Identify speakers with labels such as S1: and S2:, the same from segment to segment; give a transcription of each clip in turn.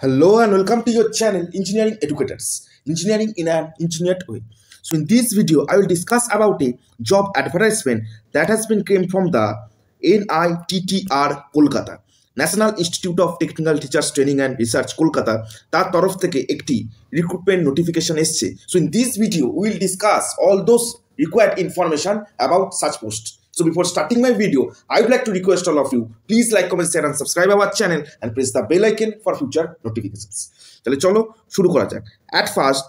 S1: Hello and welcome to your channel Engineering Educators, Engineering in an Engineered Way. So in this video, I will discuss about a job advertisement that has been came from the NITTR Kolkata, National Institute of Technical Teachers Training and Research Kolkata, that taraf তরফ ekti recruitment notification esche. So in this video, we will discuss all those required information about such posts. So before starting my video, I would like to request all of you, please like, comment, share and subscribe our channel and press the bell icon for future notifications. তাহলে চলো শুরু করা যাক at first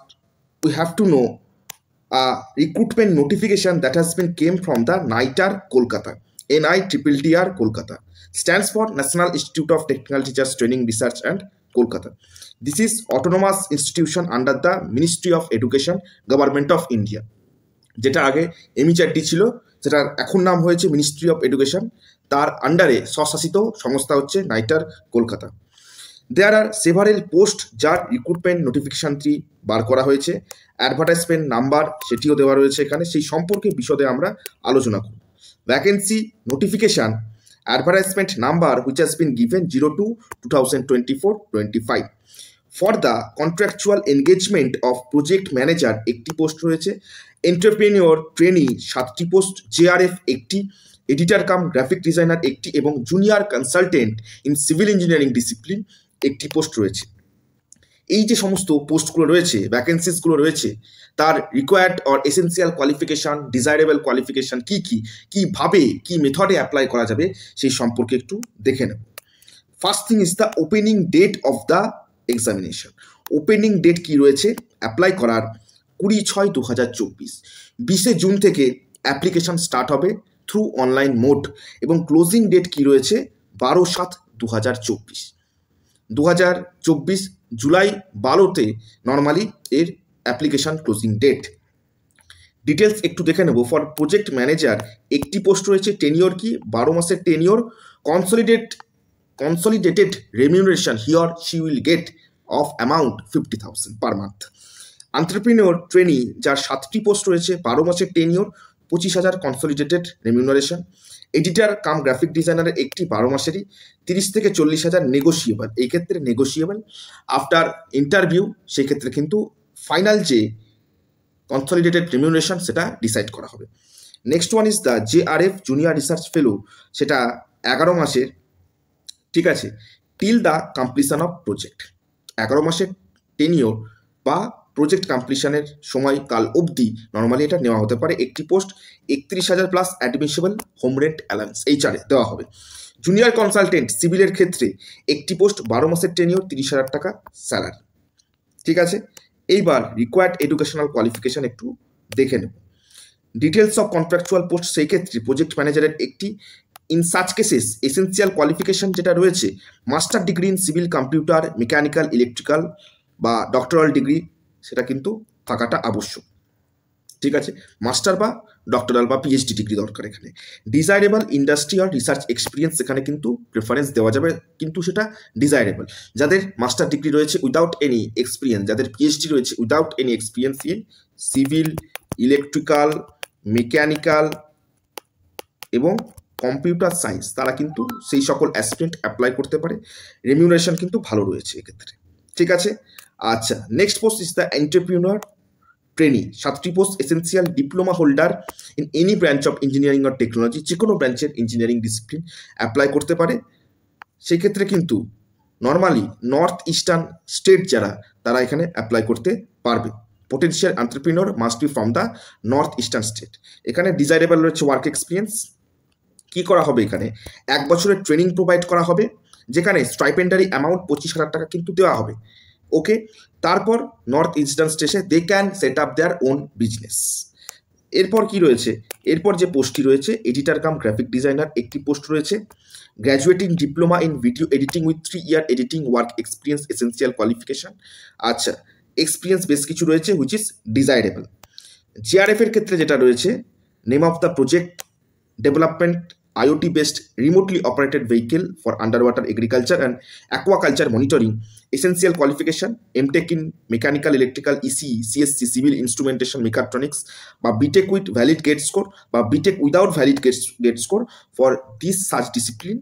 S1: we have to know recruitment notification that has been came from the NITTTR Kolkata NI triple T R Kolkata stands for national institute of technical teachers training research and Kolkata this is autonomous institution under the ministry of education government of India যেটা আগে এমইচআরটি ছিল যেটার এখন নাম হয়েছে ministry of education তার আন্ডারে স্বশাসিত সংস্থা হচ্ছে NITTTR Kolkata there are several post যার রিক্রুটমেন্ট নোটিফিকেশনটি বার করা হয়েছে অ্যাডভার্টাইজমেন্ট নাম্বার সেটিও দেওয়া রয়েছে এখানে সেই সম্পর্কে বিশদে আমরা আলোচনা করব vacancy notification advertisement number which has been given zero two two thousand twenty four twenty five for the contractual engagement of project manager একটি পোস্ট রয়েছে এন্টারপ্রেনিওর ট্রেনি সাতটি পোস্ট জেআরএফ একটি এডিটার কাম গ্রাফিক ডিজাইনার একটি এবং junior consultant in civil engineering discipline একটি post রয়েছে এই যে সমস্ত পোস্টগুলো রয়েছে ভ্যাকেন্সিসগুলো রয়েছে তার required or essential qualification desirable qualification কী কী কীভাবে কী মেথডে অ্যাপ্লাই করা যাবে সেই সম্পর্কে একটু দেখে নেব first thing is the opening date of the examination opening date কি রয়েছে অ্যাপ্লাই করার কুড়ি ছয় দু হাজার চব্বিশ বিশে জুন থেকে অ্যাপ্লিকেশান স্টার্ট হবে থ্রু অনলাইন মোড এবং ক্লোজিং ডেট কি রয়েছে বারো সাত দু হাজার চব্বিশ দু হাজার চব্বিশ জুলাই বারোতে নর্মালি এর অ্যাপ্লিকেশান ক্লোজিং ডেট ডিটেলস একটু দেখে নেব ফর প্রজেক্ট ম্যানেজার একটি পোস্ট রয়েছে টেনিওর কি বারো মাসের tenure consolidate consolidated remuneration he or she will get of amount fifty thousand per month entrepreneur trainee যার সাতটি পোস্ট রয়েছে বারো মাসের টেনিওর পঁচিশ হাজার consolidated remuneration editor cum graphic ডিজাইনারের একটি বারো মাসেরই তিরিশ থেকে চল্লিশ হাজার নেগোসিয়েবল এই ক্ষেত্রে নেগোসিয়েবল আফটার ইন্টারভিউ সেই ক্ষেত্রে কিন্তু ফাইনাল যে কনসলিডেটেড রেমিউনারেশন সেটা ডিসাইড করা হবে next one is the J R F junior research fellow সেটা এগারো মাসের ঠিক আছে till the completion of project এগারো মাসের টেনিওর বা প্রজেক্ট কমপ্লিশনের সময়কাল অবধি নর্মালি এটা নেওয়া হতে পারে একটি পোস্ট একত্রিশ হাজার plus admissible home rent allowance চারে দেওয়া হবে জুনিয়র কনসালটেন্ট সিভিলের ক্ষেত্রে একটি পোস্ট বারো মাসের টেনিওর তিরিশ হাজার টাকা স্যালারি ঠিক আছে এইবার রিকোয়ার্ড এডুকেশনাল কোয়ালিফিকেশান একটু দেখে নেব ডিটেলস অফ কন্ট্রাকচুয়াল পোস্ট সেই ক্ষেত্রে প্রজেক্ট ম্যানেজারের একটি in such cases essential qualification যেটা রয়েছে master degree in civil computer mechanical electrical বা ডক্টরাল ডিগ্রি সেটা কিন্তু থাকাটা আবশ্যক ঠিক আছে মাস্টার বা ডক্টরাল বা পিএইচডি ডিগ্রি দরকার এখানে ডিজায়ারেবল ইন্ডাস্ট্রিয়াল রিসার্চ এক্সপিরিয়েন্স এখানে কিন্তু প্রেফারেন্স দেওয়া যাবে কিন্তু সেটা ডিজায়ারেবল যাদের মাস্টার ডিগ্রি রয়েছে উইদাউট এনি এক্সপিরিয়েন্স যাদের পিএইচডি রয়েছে without any experience in civil electrical mechanical এবং কম্পিউটার সায়েন্স তারা কিন্তু সেই সকল অ্যাসপিরেন্ট অ্যাপ্লাই করতে পারে রেমিউনেশন কিন্তু ভালো রয়েছে এক্ষেত্রে ঠিক আছে আচ্ছা next post is the entrepreneur training সাতটি post essential diploma holder in any branch of engineering or technology যে কোনো ব্রাঞ্চের ইঞ্জিনিয়ারিং ডিসিপ্লিন অ্যাপ্লাই করতে পারে সেক্ষেত্রে কিন্তু নর্মালি নর্থ ইস্টার্ন স্টেট যারা তারা এখানে অ্যাপ্লাই করতে পারবে potential entrepreneur must be from the north eastern state এখানে ডিজাইরেবল রয়েছে ওয়ার্ক এক্সপিরিয়েন্স কি করা হবে এখানে এক বছরের ট্রেনিং প্রোভাইড করা হবে যেখানে স্ট্রাইপেন্ডারি অ্যামাউন্ট পঁচিশ হাজার টাকা কিন্তু দেওয়া হবে ওকে তারপর নর্থ ইস্টার্ন স্টেশে they can set up their own business এরপর কি রয়েছে এরপর যে পোস্টটি রয়েছে এডিটার কাম গ্রাফিক ডিজাইনার একটি পোস্ট রয়েছে graduating diploma in video editing with three year editing work experience essential qualification আচ্ছা এক্সপিরিয়েন্স বেশ কিছু রয়েছে হুইচ ইজ ডিজাইরেবল জিআরএফ এর ক্ষেত্রে যেটা রয়েছে name of the project development IoT based remotely operated vehicle for underwater agriculture and aquaculture monitoring, essential qualification, MTech in mechanical, electrical, ECE, CSC, civil instrumentation, mechatronics, but BTech with valid gate score, but BTech without valid gate score for this such discipline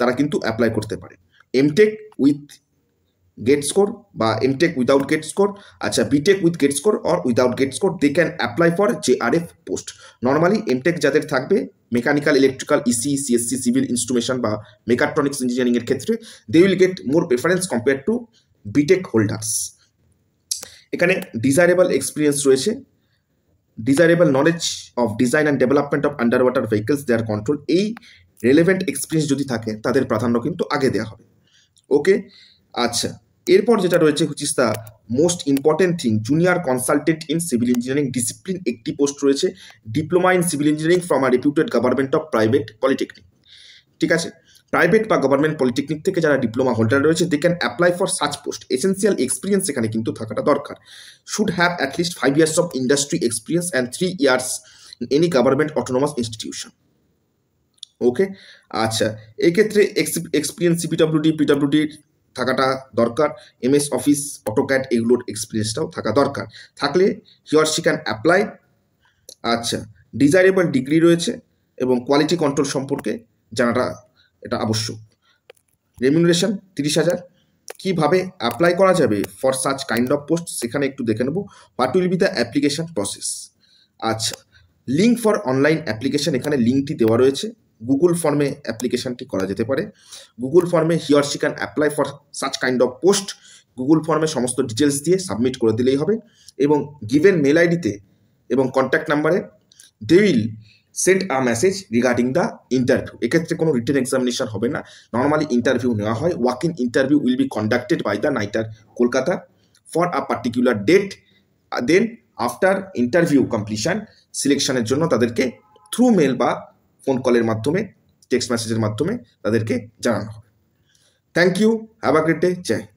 S1: তারা কিন্তু apply করতে পারে MTech with GATE score বা tech without GATE score আচ্ছা with score or without GATE score without get apply for J R F post normally M tech যাদের থাকবে mechanical electrical EC CSC civil instrumentation বা mechatronics ইঞ্জিনিয়ারিংয়ের ক্ষেত্রে they will get more preference compare to BTech holders এখানে desirable experience রয়েছে desirable knowledge of design and development of under water vehicles their control এই relevant experience যদি থাকে তাদের প্রাধান্য কিন্তু আগে দেওয়া হবে ওকে আচ্ছা এরপর যেটা রয়েছে which is the most important thing junior consultant in civil engineering discipline একটি পোস্ট রয়েছে diploma in civil engineering from a reputed government of private polytechnic ঠিক আছে প্রাইভেট বা গভর্নমেন্ট পলিটেকনিক থেকে যারা ডিপ্লোমা হোল্ডার রয়েছে they can apply for such post essential experience এখানে কিন্তু থাকাটা দরকার should have at least five years of industry experience and three years in any government autonomous institution okay আচ্ছা এক্ষেত্রে এক্সপিরিয়েন্স সিপিডাব্লিউডি পিডাব্লিউডি থাকাটা দরকার এমএস অফিস অটোক্যাট এগুলোর এক্সপিরিয়েন্সটাও থাকা দরকার থাকলে হিওর শি ক্যান অ্যাপ্লাই আচ্ছা ডিজাইরেবল ডিগ্রি রয়েছে এবং কোয়ালিটি কন্ট্রোল সম্পর্কে জানাটা এটা আবশ্যক রেমিউনারেশন তিরিশ হাজার কীভাবে অ্যাপ্লাই করা যাবে for such kind of post সেখানে একটু দেখে নেব what will be the application process আচ্ছা লিঙ্ক ফর অনলাইন অ্যাপ্লিকেশান এখানে লিঙ্কটি দেওয়া রয়েছে গুগল ফর্মে অ্যাপ্লিকেশানটি করা যেতে পারে গুগল ফর্মে he or she can apply for such kind of post Google ফর্মে সমস্ত ডিটেলস দিয়ে সাবমিট করে দিলেই হবে এবং গিভেন মেল আইডিতে এবং কন্ট্যাক্ট নাম্বারে they will send a message regarding the interview এক্ষেত্রে কোনো রিটেন এক্সামিনেশন হবে না নর্মালি ইন্টারভিউ নেওয়া হয় walk in interview will be conducted by the NITTTR Kolkata for a particular date then after interview completion সিলেকশনের জন্য তাদেরকে থ্রু মেল বা ফোন কলের মাধ্যমে টেক্সট মেসেজের মাধ্যমে তাদেরকে জানানো হবে thank you have a great day Joy